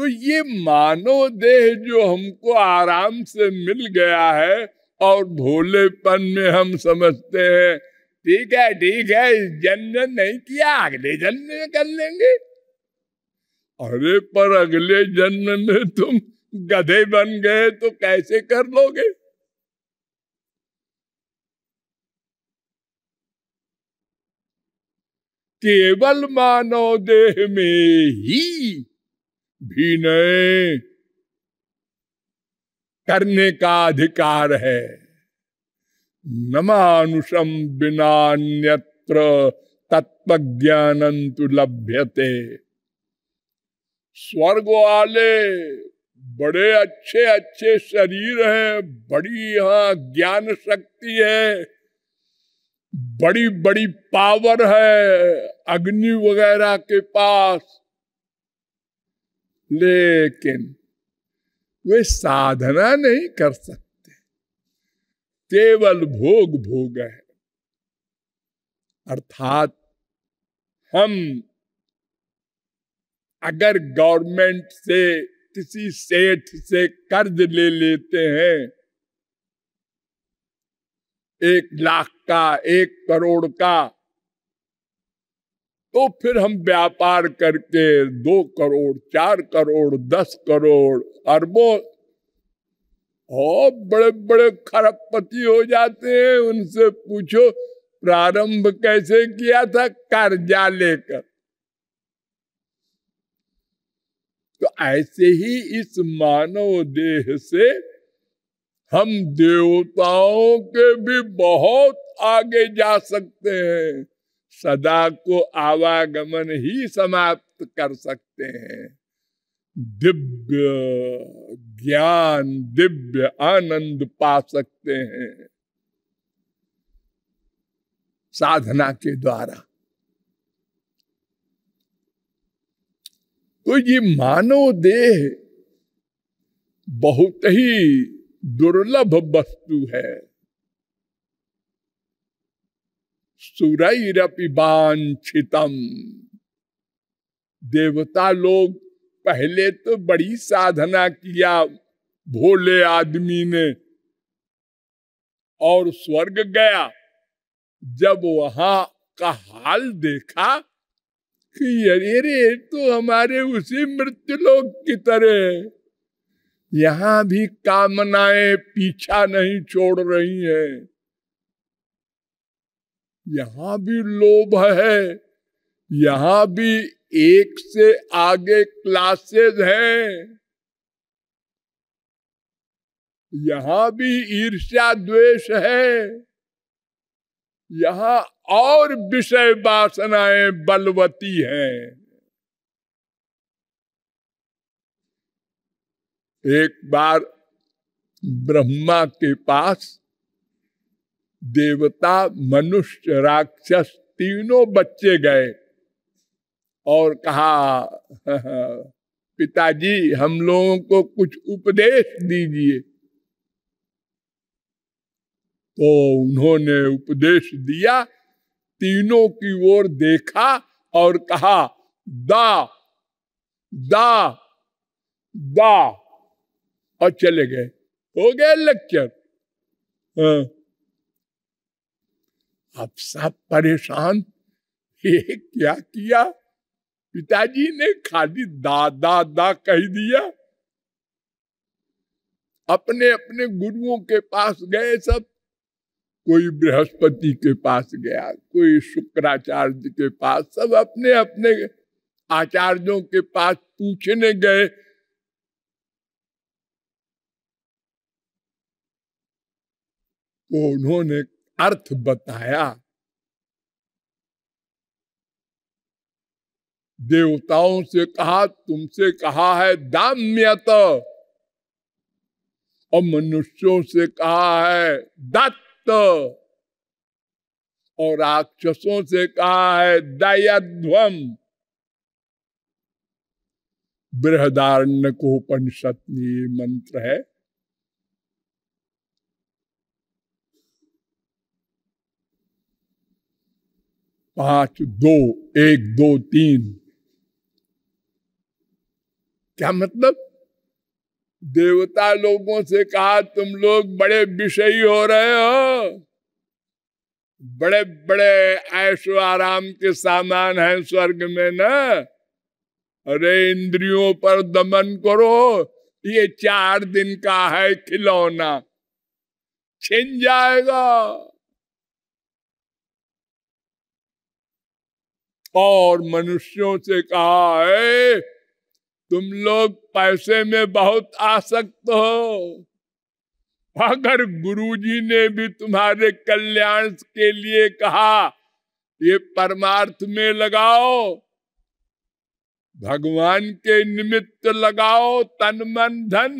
तो ये मानव देह जो हमको आराम से मिल गया है और भोलेपन में हम समझते हैं ठीक है ठीक है इस जन्म नहीं किया अगले जन्म में कर लेंगे अरे पर अगले जन्म में तुम गधे बन गए तो कैसे कर लोगे केवल मानव देह में ही भी नए करने का अधिकार है नमानुषम बिना अन्यत्र तत्व ज्ञान लभ्यते स्वर्ग वाले बड़े अच्छे अच्छे शरीर हैं बड़ी यहाँ ज्ञान शक्ति है बड़ी बड़ी पावर है अग्नि वगैरह के पास लेकिन वे साधना नहीं कर सकते केवल भोग भोग है अर्थात हम अगर गवर्नमेंट से किसी सेठ से कर्ज ले लेते हैं एक लाख का एक करोड़ का तो फिर हम व्यापार करके दो करोड़ चार करोड़ दस करोड़ अरबों और बड़े बड़े खरबपति हो जाते हैं उनसे पूछो प्रारंभ कैसे किया था कर्जा लेकर तो ऐसे ही इस मानव देह से हम देवताओं के भी बहुत आगे जा सकते हैं सदा को आवागमन ही समाप्त कर सकते हैं दिव्य ज्ञान दिव्य आनंद पा सकते हैं साधना के द्वारा तो ये मानव देह बहुत ही दुर्लभ वस्तु है सुरैरपि बांछितम देवता लोग पहले तो बड़ी साधना किया भोले आदमी ने और स्वर्ग गया जब वहां का हाल देखा कि अरे रे तो हमारे उसी मृत्यु लोग की तरह यहां भी कामनाएं पीछा नहीं छोड़ रही हैं यहां भी लोभ है यहां भी एक से आगे क्लासेस हैं यहां भी ईर्ष्या द्वेष है यहां और विषय वासनाएं बलवती हैं एक बार ब्रह्मा के पास देवता मनुष्य राक्षस तीनों बच्चे गए और कहा पिताजी हम लोगों को कुछ उपदेश दीजिए तो उन्होंने उपदेश दिया तीनों की ओर देखा और कहा दा दा दा और चले गए हो गया लेक्चर हाँ। आप सब परेशान ये क्या किया पिताजी ने खाली दा दा कह दिया अपने अपने गुरुओं के पास गए सब कोई बृहस्पति के पास गया कोई शुक्राचार्य के पास सब अपने अपने आचार्यों के पास पूछने गए तो उन्होंने अर्थ बताया देवताओं से कहा तुमसे कहा है दाम्यत और मनुष्यों से कहा है दत्त और राक्षसों से कहा है दयाध्वम बृहदारण्य को उपनिषद मंत्र है पांच दो एक दो तीन क्या मतलब देवता लोगों से कहा तुम लोग बड़े विषयी हो रहे हो बड़े बड़े ऐशो आराम के सामान हैं स्वर्ग में ना अरे इंद्रियों पर दमन करो ये चार दिन का है खिलौना छिन जाएगा और मनुष्यों से कहा है तुम लोग पैसे में बहुत आसक्त हो अगर गुरुजी ने भी तुम्हारे कल्याण के लिए कहा ये परमार्थ में लगाओ भगवान के निमित्त लगाओ तन मन धन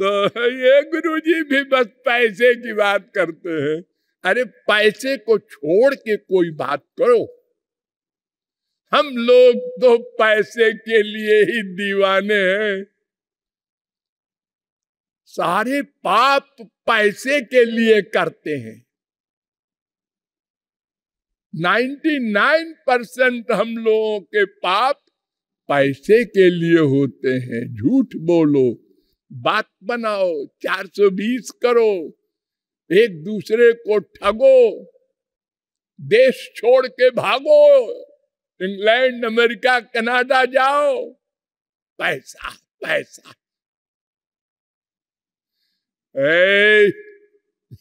तो ये गुरुजी भी बस पैसे की बात करते हैं अरे पैसे को छोड़ के कोई बात करो हम लोग तो पैसे के लिए ही दीवाने हैं सारे पाप पैसे के लिए करते हैं 99 परसेंट हम लोगों के पाप पैसे के लिए होते हैं झूठ बोलो बात बनाओ 420 करो एक दूसरे को ठगो देश छोड़ के भागो इंग्लैंड अमेरिका कनाडा जाओ पैसा पैसा ए,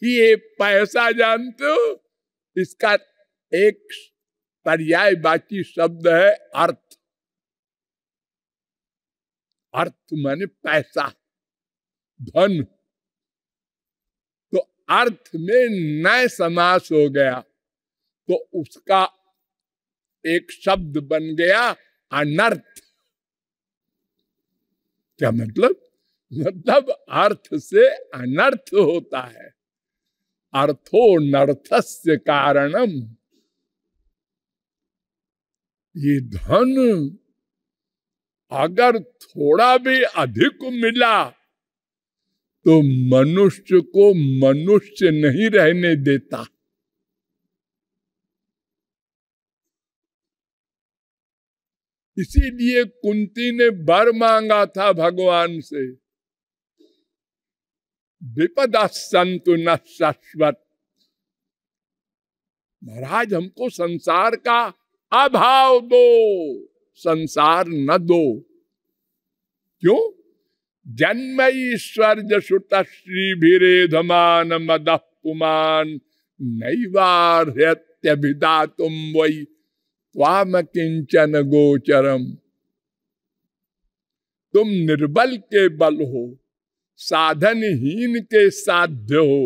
ये पैसा जानते हो इसका एक पर्याय बाकी शब्द है अर्थ अर्थ माने पैसा धन अर्थ में नए समास हो गया तो उसका एक शब्द बन गया अनर्थ क्या मतलब मतलब अर्थ से अनर्थ होता है अर्थो नर्थस्य कारणम ये धन अगर थोड़ा भी अधिक मिला तो मनुष्य को मनुष्य नहीं रहने देता इसीलिए कुंती ने बर मांगा था भगवान से विपदा संतु न शाश्वत महाराज हमको संसार का अभाव दो संसार न दो क्यों जन्म ईश्वर जसुत श्री धमान मद पुमान नैवाहत्यभिदा तुम वही वाम किंचन गोचरम तुम निर्बल के बल हो साधनहीन के साध्य हो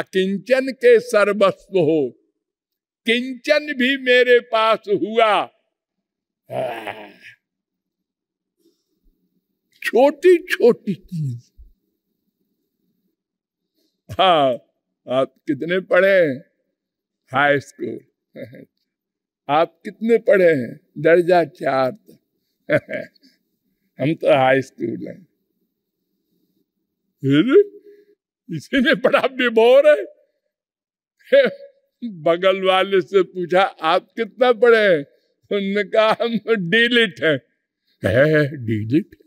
अकिंचन के सर्वस्व हो किंचन भी मेरे पास हुआ छोटी छोटी चीज हा आप कितने पढ़े हैं हाई स्कूल आप कितने पढ़े हैं दर्जा चार तक हम तो हाई स्कूल हैं इसी में बड़ा बेबोर है बगल वाले से पूछा आप कितना पढ़े हैं उनने कहा हम डीलिट है डीलिट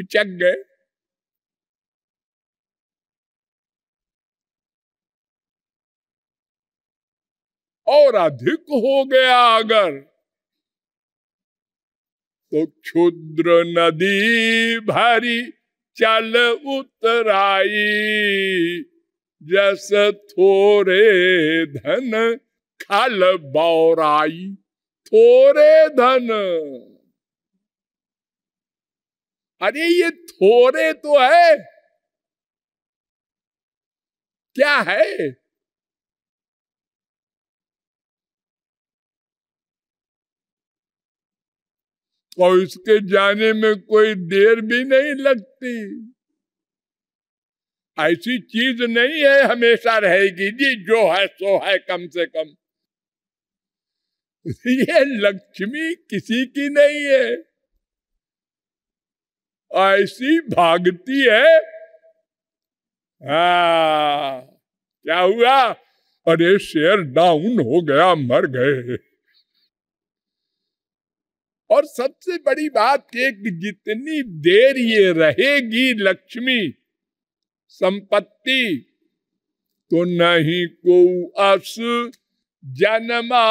पिचक गए और अधिक हो गया अगर तो क्षुद्र नदी भारी चल उतराई जस थोरे धन खल बौराई थोरे धन अरे ये थोड़े तो है क्या है और इसके जाने में कोई देर भी नहीं लगती ऐसी चीज नहीं है हमेशा रहेगी जी जो है सो है कम से कम ये लक्ष्मी किसी की नहीं है ऐसी भागती है आ, हाँ, क्या हुआ अरे शेयर डाउन हो गया मर गए और सबसे बड़ी बात कि जितनी देर ये रहेगी लक्ष्मी संपत्ति तो नहीं को अस जनमा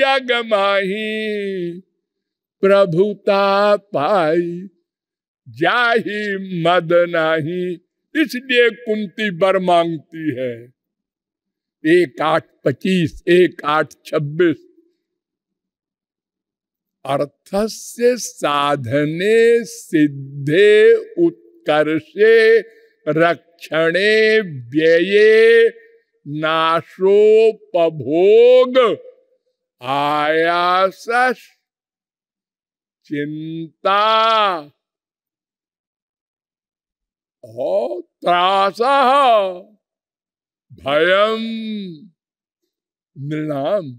जगमाही प्रभुता पाई ही मद नाही इसलिए कुंती बर मांगती है एक आठ पच्चीस एक आठ छब्बीस अर्थ से साधने सिद्धे उत्कर्षे रक्षणे व्यये नाशोपभोग आयास चिंता त्रास भयम नृणाम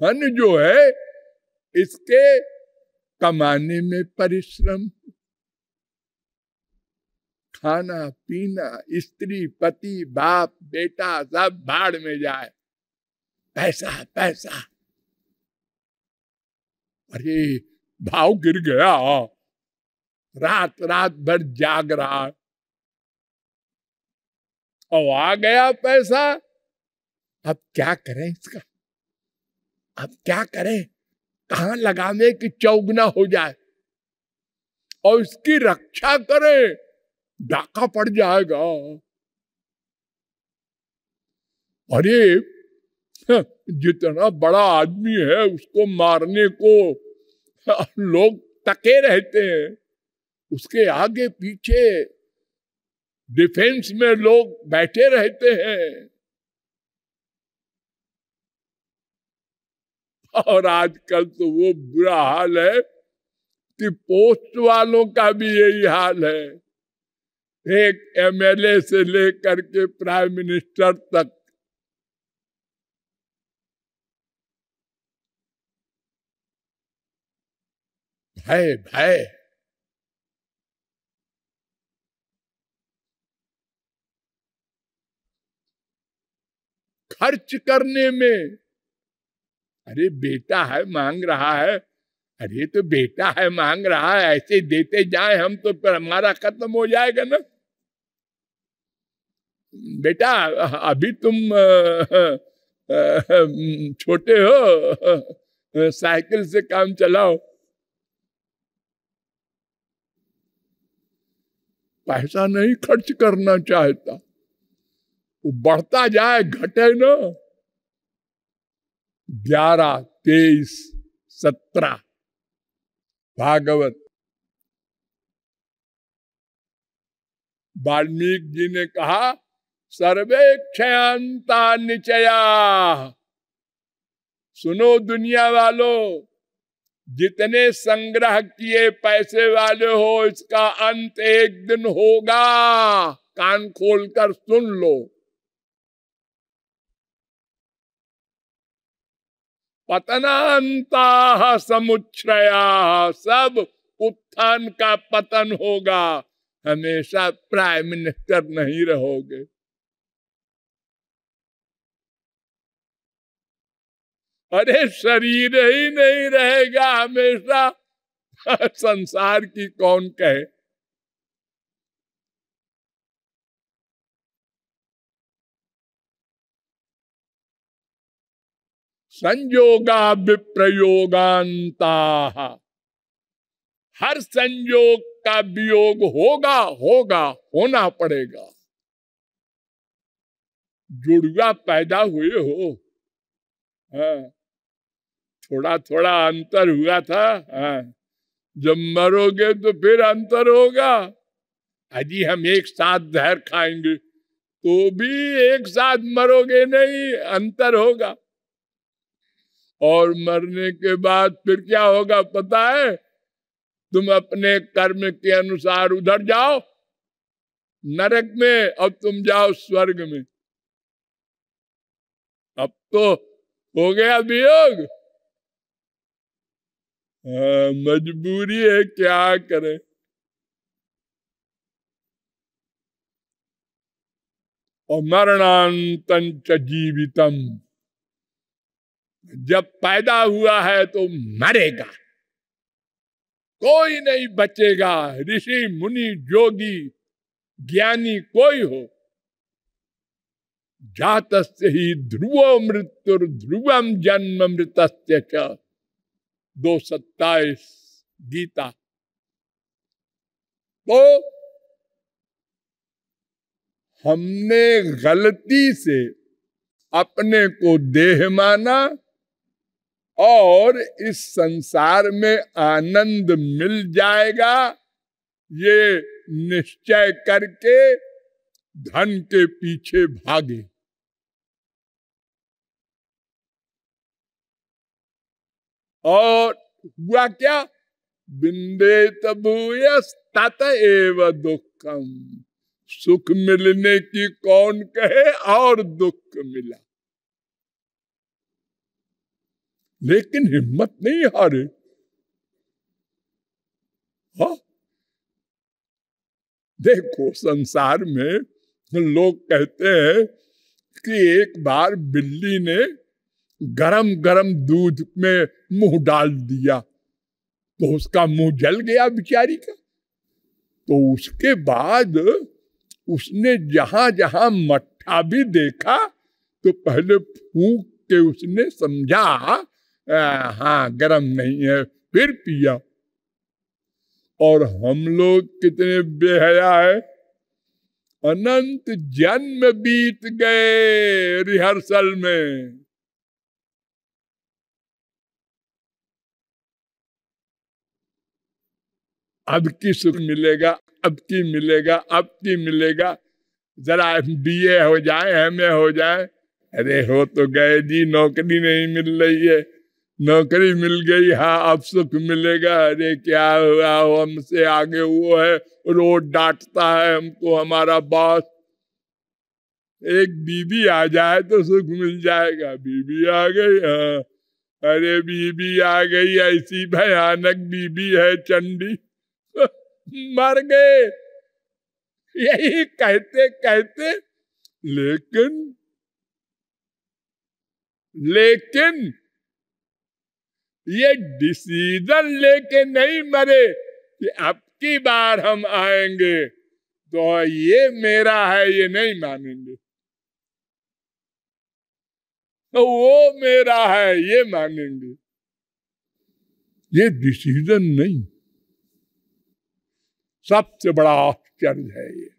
धन जो है इसके कमाने में परिश्रम खाना पीना स्त्री पति बाप बेटा सब भाड़ में जाए पैसा पैसा अरे भाव गिर गया रात रात भर जाग रहा और आ गया पैसा अब क्या करें इसका अब क्या करें कहा लगावे कि चौगना हो जाए और इसकी रक्षा करें डाका पड़ जाएगा अरे जितना बड़ा आदमी है उसको मारने को लोग तके रहते हैं उसके आगे पीछे डिफेंस में लोग बैठे रहते हैं और आजकल तो वो बुरा हाल है कि पोस्ट वालों का भी यही हाल है एक एमएलए से लेकर के प्राइम मिनिस्टर तक भय भय खर्च करने में अरे बेटा है मांग रहा है अरे तो बेटा है मांग रहा है ऐसे देते जाए हम तो फिर हमारा खत्म हो जाएगा ना बेटा अभी तुम छोटे हो साइकिल से काम चलाओ पैसा नहीं खर्च करना चाहता वो तो बढ़ता जाए घटे ना ग्यारह तेईस सत्रह भागवत वाल्मीकि जी ने कहा सर्वे क्षयता निचया सुनो दुनिया वालों जितने संग्रह किए पैसे वाले हो इसका अंत एक दिन होगा कान खोलकर सुन लो पतनाता समुच्छया सब उत्थान का पतन होगा हमेशा प्राइम मिनिस्टर नहीं रहोगे अरे शरीर ही नहीं रहेगा हमेशा संसार की कौन कहे संयोगा विप्रयोगता हर संयोग का वियोग होगा होगा होना पड़ेगा जुड़वा पैदा हुए हो हाँ। थोड़ा थोड़ा अंतर हुआ था हाँ। जब मरोगे तो फिर अंतर होगा अजी हम एक साथ जहर खाएंगे तो भी एक साथ मरोगे नहीं अंतर होगा और मरने के बाद फिर क्या होगा पता है तुम अपने कर्म के अनुसार उधर जाओ नरक में अब तुम जाओ स्वर्ग में अब तो हो गया वियोग हाँ, मजबूरी है क्या करें और मरणांतन जीवितम जब पैदा हुआ है तो मरेगा कोई नहीं बचेगा ऋषि मुनि जोगी ज्ञानी कोई हो जात ही ध्रुवो मृत्यु ध्रुवम जन्म मृत्य दो सत्ताईस गीता तो हमने गलती से अपने को देह माना और इस संसार में आनंद मिल जाएगा ये निश्चय करके धन के पीछे भागे और हुआ क्या बिंदे तबूयत एव दुखम सुख मिलने की कौन कहे और दुख मिला लेकिन हिम्मत नहीं हारे हा? देखो संसार में लोग कहते हैं कि एक बार बिल्ली ने गरम गरम दूध में मुंह डाल दिया तो उसका मुंह जल गया बिचारी का तो उसके बाद उसने जहां जहां मट्ठा भी देखा तो पहले फूक के उसने समझा हाँ गरम नहीं है फिर पिया और हम लोग कितने बेहया है अनंत जन्म बीत गए रिहर्सल में अब की सुख मिलेगा अब की मिलेगा अब की मिलेगा जरा बी हो जाए एम हो जाए अरे हो तो गए जी नौकरी नहीं मिल रही है नौकरी मिल गई हाँ अब सुख मिलेगा अरे क्या हुआ हो हमसे आगे वो है रोड डांटता है हमको हमारा बॉस एक बीबी आ जाए तो सुख मिल जाएगा बीबी आ गई हाँ अरे बीबी आ गई ऐसी भयानक बीबी है चंडी मर गए यही कहते कहते लेकिन लेकिन ये डिसीजन लेके नहीं मरे कि अब की बार हम आएंगे तो ये मेरा है ये नहीं मानेंगे तो वो मेरा है ये मानेंगे ये डिसीजन नहीं सबसे बड़ा आश्चर्य है ये